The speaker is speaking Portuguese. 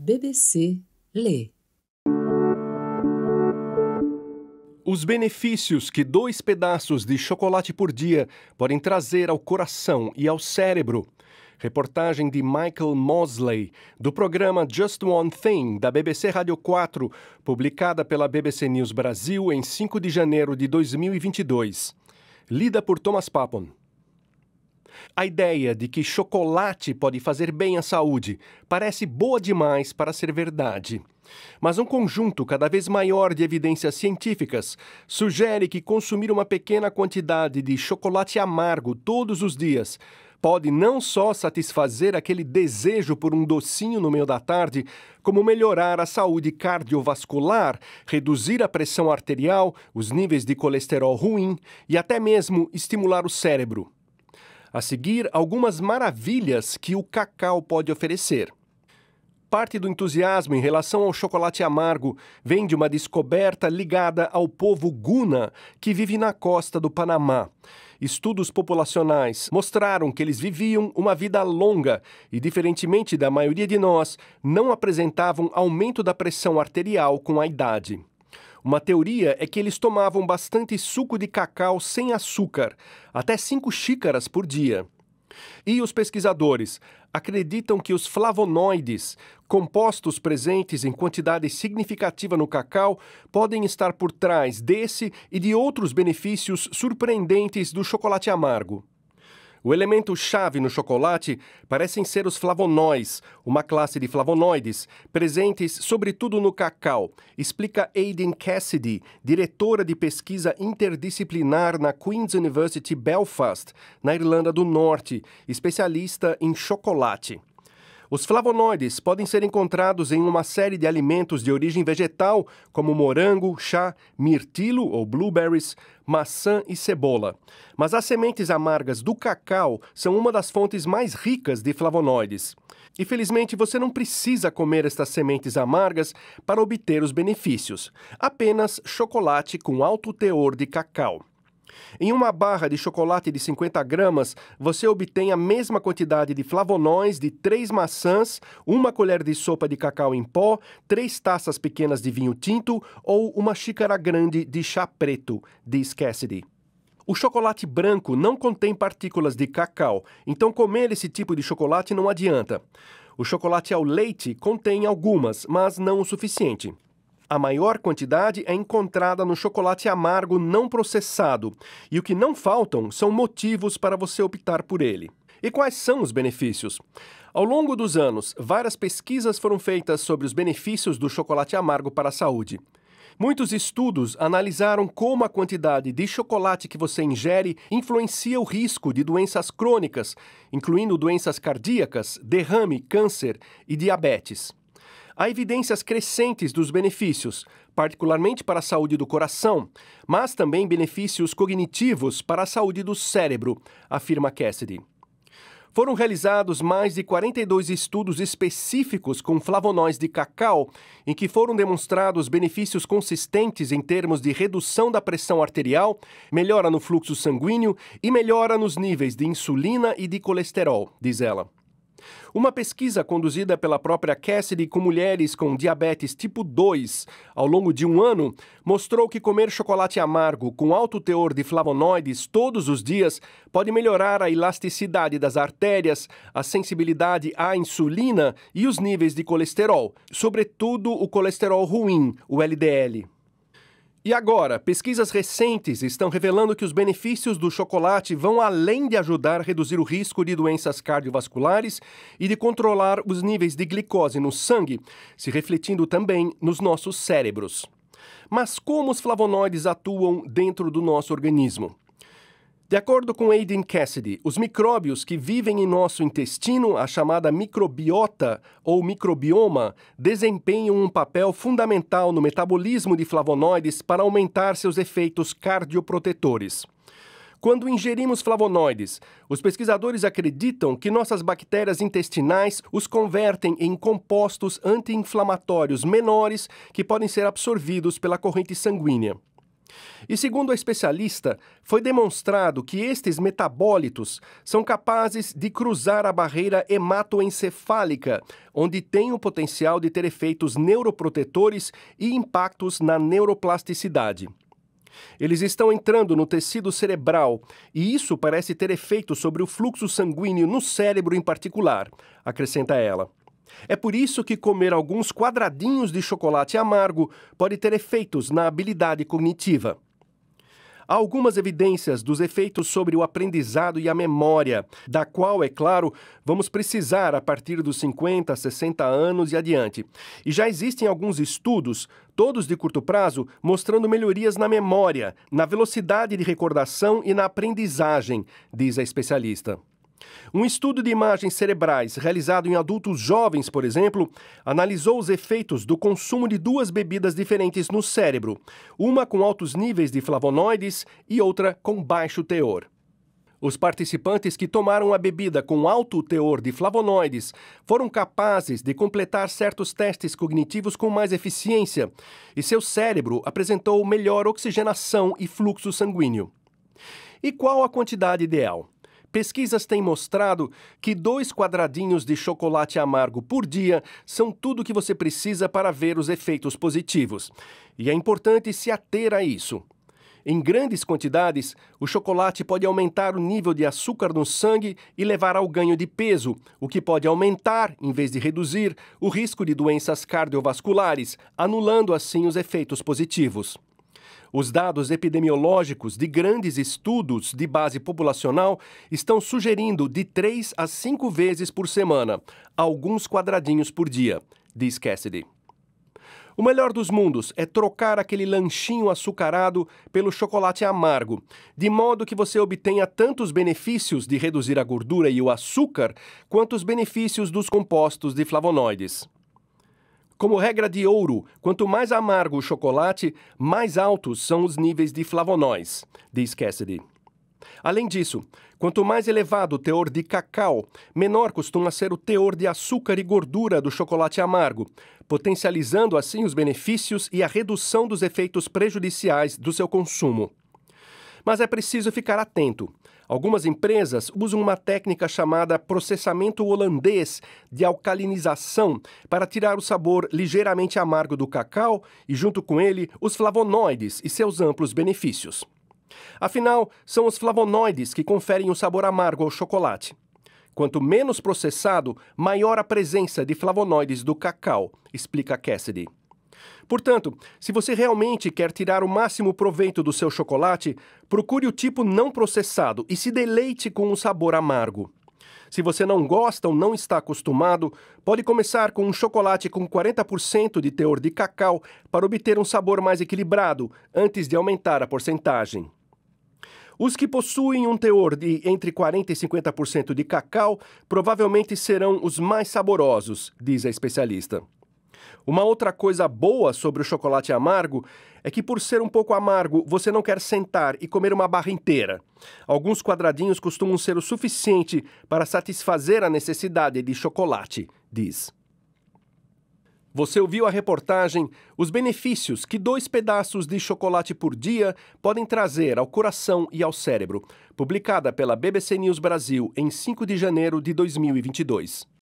BBC Lê. Os benefícios que dois pedaços de chocolate por dia podem trazer ao coração e ao cérebro. Reportagem de Michael Mosley, do programa Just One Thing, da BBC Radio 4, publicada pela BBC News Brasil em 5 de janeiro de 2022. Lida por Thomas Papon. A ideia de que chocolate pode fazer bem à saúde parece boa demais para ser verdade. Mas um conjunto cada vez maior de evidências científicas sugere que consumir uma pequena quantidade de chocolate amargo todos os dias pode não só satisfazer aquele desejo por um docinho no meio da tarde, como melhorar a saúde cardiovascular, reduzir a pressão arterial, os níveis de colesterol ruim e até mesmo estimular o cérebro. A seguir, algumas maravilhas que o cacau pode oferecer. Parte do entusiasmo em relação ao chocolate amargo vem de uma descoberta ligada ao povo Guna, que vive na costa do Panamá. Estudos populacionais mostraram que eles viviam uma vida longa e, diferentemente da maioria de nós, não apresentavam aumento da pressão arterial com a idade. Uma teoria é que eles tomavam bastante suco de cacau sem açúcar, até cinco xícaras por dia. E os pesquisadores acreditam que os flavonoides, compostos presentes em quantidade significativa no cacau, podem estar por trás desse e de outros benefícios surpreendentes do chocolate amargo. O elemento chave no chocolate parecem ser os flavonóis, uma classe de flavonoides, presentes sobretudo no cacau, explica Aidan Cassidy, diretora de pesquisa interdisciplinar na Queen's University Belfast, na Irlanda do Norte, especialista em chocolate. Os flavonoides podem ser encontrados em uma série de alimentos de origem vegetal, como morango, chá, mirtilo ou blueberries, maçã e cebola. Mas as sementes amargas do cacau são uma das fontes mais ricas de flavonoides. E felizmente você não precisa comer estas sementes amargas para obter os benefícios, apenas chocolate com alto teor de cacau. Em uma barra de chocolate de 50 gramas, você obtém a mesma quantidade de flavonões de três maçãs, uma colher de sopa de cacau em pó, três taças pequenas de vinho tinto ou uma xícara grande de chá preto, diz Cassidy. O chocolate branco não contém partículas de cacau, então comer esse tipo de chocolate não adianta. O chocolate ao leite contém algumas, mas não o suficiente. A maior quantidade é encontrada no chocolate amargo não processado, e o que não faltam são motivos para você optar por ele. E quais são os benefícios? Ao longo dos anos, várias pesquisas foram feitas sobre os benefícios do chocolate amargo para a saúde. Muitos estudos analisaram como a quantidade de chocolate que você ingere influencia o risco de doenças crônicas, incluindo doenças cardíacas, derrame, câncer e diabetes há evidências crescentes dos benefícios, particularmente para a saúde do coração, mas também benefícios cognitivos para a saúde do cérebro, afirma Cassidy. Foram realizados mais de 42 estudos específicos com flavonóis de cacau, em que foram demonstrados benefícios consistentes em termos de redução da pressão arterial, melhora no fluxo sanguíneo e melhora nos níveis de insulina e de colesterol, diz ela. Uma pesquisa conduzida pela própria Cassidy com mulheres com diabetes tipo 2 ao longo de um ano mostrou que comer chocolate amargo com alto teor de flavonoides todos os dias pode melhorar a elasticidade das artérias, a sensibilidade à insulina e os níveis de colesterol, sobretudo o colesterol ruim, o LDL. E agora, pesquisas recentes estão revelando que os benefícios do chocolate vão além de ajudar a reduzir o risco de doenças cardiovasculares e de controlar os níveis de glicose no sangue, se refletindo também nos nossos cérebros. Mas como os flavonoides atuam dentro do nosso organismo? De acordo com Aidan Cassidy, os micróbios que vivem em nosso intestino, a chamada microbiota ou microbioma, desempenham um papel fundamental no metabolismo de flavonoides para aumentar seus efeitos cardioprotetores. Quando ingerimos flavonoides, os pesquisadores acreditam que nossas bactérias intestinais os convertem em compostos anti-inflamatórios menores que podem ser absorvidos pela corrente sanguínea. E segundo a especialista, foi demonstrado que estes metabólitos são capazes de cruzar a barreira hematoencefálica, onde tem o potencial de ter efeitos neuroprotetores e impactos na neuroplasticidade. Eles estão entrando no tecido cerebral e isso parece ter efeito sobre o fluxo sanguíneo no cérebro em particular, acrescenta ela. É por isso que comer alguns quadradinhos de chocolate amargo pode ter efeitos na habilidade cognitiva. Há algumas evidências dos efeitos sobre o aprendizado e a memória, da qual, é claro, vamos precisar a partir dos 50, 60 anos e adiante. E já existem alguns estudos, todos de curto prazo, mostrando melhorias na memória, na velocidade de recordação e na aprendizagem, diz a especialista. Um estudo de imagens cerebrais realizado em adultos jovens, por exemplo, analisou os efeitos do consumo de duas bebidas diferentes no cérebro, uma com altos níveis de flavonoides e outra com baixo teor. Os participantes que tomaram a bebida com alto teor de flavonoides foram capazes de completar certos testes cognitivos com mais eficiência, e seu cérebro apresentou melhor oxigenação e fluxo sanguíneo. E qual a quantidade ideal? Pesquisas têm mostrado que dois quadradinhos de chocolate amargo por dia são tudo que você precisa para ver os efeitos positivos. E é importante se ater a isso. Em grandes quantidades, o chocolate pode aumentar o nível de açúcar no sangue e levar ao ganho de peso, o que pode aumentar, em vez de reduzir, o risco de doenças cardiovasculares, anulando assim os efeitos positivos. Os dados epidemiológicos de grandes estudos de base populacional estão sugerindo de três a cinco vezes por semana, alguns quadradinhos por dia, diz Cassidy. O melhor dos mundos é trocar aquele lanchinho açucarado pelo chocolate amargo, de modo que você obtenha tantos benefícios de reduzir a gordura e o açúcar quanto os benefícios dos compostos de flavonoides. Como regra de ouro, quanto mais amargo o chocolate, mais altos são os níveis de flavonóis, diz Cassidy. Além disso, quanto mais elevado o teor de cacau, menor costuma ser o teor de açúcar e gordura do chocolate amargo, potencializando assim os benefícios e a redução dos efeitos prejudiciais do seu consumo. Mas é preciso ficar atento. Algumas empresas usam uma técnica chamada processamento holandês de alcalinização para tirar o sabor ligeiramente amargo do cacau e, junto com ele, os flavonoides e seus amplos benefícios. Afinal, são os flavonoides que conferem o sabor amargo ao chocolate. Quanto menos processado, maior a presença de flavonoides do cacau, explica Cassidy. Portanto, se você realmente quer tirar o máximo proveito do seu chocolate, procure o tipo não processado e se deleite com o um sabor amargo. Se você não gosta ou não está acostumado, pode começar com um chocolate com 40% de teor de cacau para obter um sabor mais equilibrado, antes de aumentar a porcentagem. Os que possuem um teor de entre 40% e 50% de cacau provavelmente serão os mais saborosos, diz a especialista. Uma outra coisa boa sobre o chocolate amargo é que, por ser um pouco amargo, você não quer sentar e comer uma barra inteira. Alguns quadradinhos costumam ser o suficiente para satisfazer a necessidade de chocolate, diz. Você ouviu a reportagem Os benefícios que dois pedaços de chocolate por dia podem trazer ao coração e ao cérebro, publicada pela BBC News Brasil em 5 de janeiro de 2022.